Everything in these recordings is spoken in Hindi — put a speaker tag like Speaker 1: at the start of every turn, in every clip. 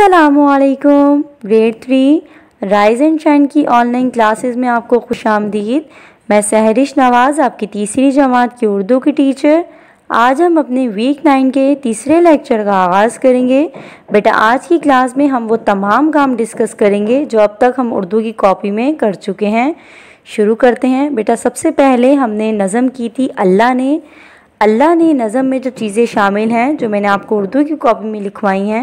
Speaker 1: असलकुम grade three rise and shine की ऑनलाइन क्लासेस में आपको खुश आमदीद मैं सहरिश नवाज़ आपकी तीसरी जमात की उर्दू की टीचर आज हम अपने वीक नाइन के तीसरे लेक्चर का आगाज़ करेंगे बेटा आज की क्लास में हम वो तमाम काम डिस्कस करेंगे जो अब तक हम उर्दू की कॉपी में कर चुके हैं शुरू करते हैं बेटा सबसे पहले हमने नज़म की थी अल्लाह ने अल्लाह ने नज़म में जो चीज़ें शामिल हैं जो मैंने आपको उर्दू की कॉपी में लिखवाई हैं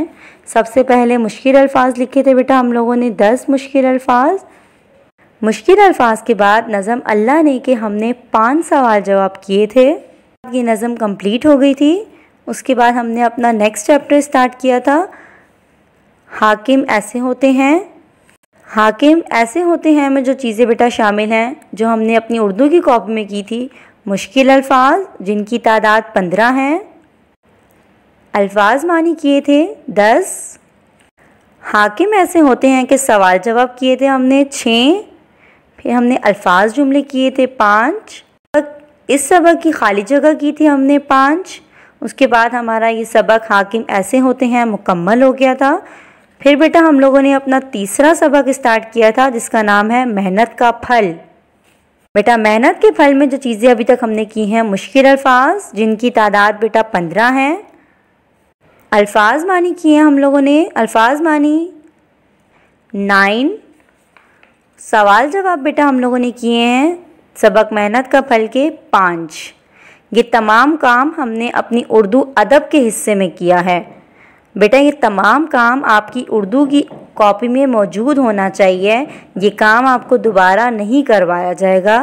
Speaker 1: सबसे पहले मुश्किल अल्फाज लिखे थे बेटा हम लोगों ने दस मुश्किल अल्फाज मुश्किल अल्फाज के बाद नज़म अल्लाह ने के हमने पाँच सवाल जवाब किए थे ये नज़म कंप्लीट हो गई थी उसके बाद हमने अपना नेक्स्ट चैप्टर स्टार्ट किया था हाकिम ऐसे होते हैं हाकिम ऐसे होते हैं में जो चीज़ें बेटा शामिल हैं जो हमने अपनी उर्दू की कॉपी में की थी मुश्किल अल्फाज जिनकी तादाद पंद्रह हैं अल्फाज मानी किए थे दस हाकिम ऐसे होते हैं कि सवाल जवाब किए थे हमने छः फिर हमने अल्फाज जुमले किए थे पाँच इस सबक की खाली जगह की थी हमने पाँच उसके बाद हमारा ये सबक हाकिम ऐसे होते हैं मुकम्मल हो गया था फिर बेटा हम लोगों ने अपना तीसरा सबक स्टार्ट किया था जिसका नाम है मेहनत का फल बेटा मेहनत के फल में जो चीज़ें अभी तक हमने की हैं मुश्किल अल्फाज जिनकी तादाद बेटा पंद्रह हैं अल्फाज मानी किए हैं हम लोगों ने अल्फाज मानी नाइन सवाल जवाब बेटा हम लोगों ने किए हैं सबक मेहनत का फल के पाँच ये तमाम काम हमने अपनी उर्दू अदब के हिस्से में किया है बेटा ये तमाम काम आपकी उर्दू की कॉपी में मौजूद होना चाहिए ये काम आपको दोबारा नहीं करवाया जाएगा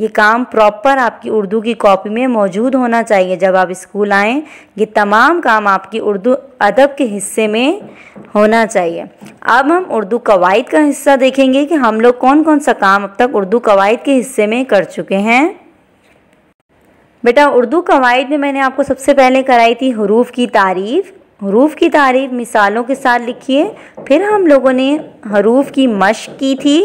Speaker 1: ये काम प्रॉपर आपकी उर्दू की कॉपी में मौजूद होना चाहिए जब आप स्कूल आएँ ये तमाम काम आपकी उर्दू अदब के हिस्से में होना चाहिए अब हम उर्दू कवायद का हिस्सा देखेंगे कि हम लोग कौन कौन सा काम अब तक उर्दू कवायद के हिस्से में कर चुके हैं बेटा उर्दू कवायद में मैंने आपको सबसे पहले कराई थी हरूफ की तारीफ़ हरूफ की तारीफ मिसालों के साथ लिखिए फिर हम लोगों ने हरूफ की मश्क की थी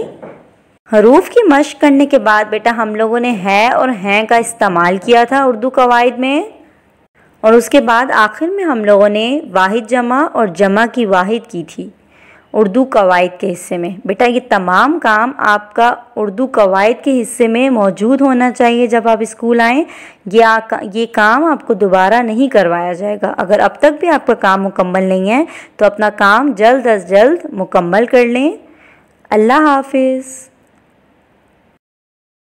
Speaker 1: हरूफ की मश्क करने के बाद बेटा हम लोगों ने है और हैं का इस्तेमाल किया था उर्दू कवायद में और उसके बाद आखिर में हम लोगों ने वाहिद जमा और जमा की वाहिद की थी उर्दू कवायद के हिस्से में बेटा ये तमाम काम आपका उर्दू कवायद के हिस्से में मौजूद होना चाहिए जब आप स्कूल आएँ या ये काम आपको दोबारा नहीं करवाया जाएगा अगर अब तक भी आपका काम मुकम्मल नहीं है तो अपना काम जल्द अज जल्द मुकम्मल कर लें अल्लाह हाफिज़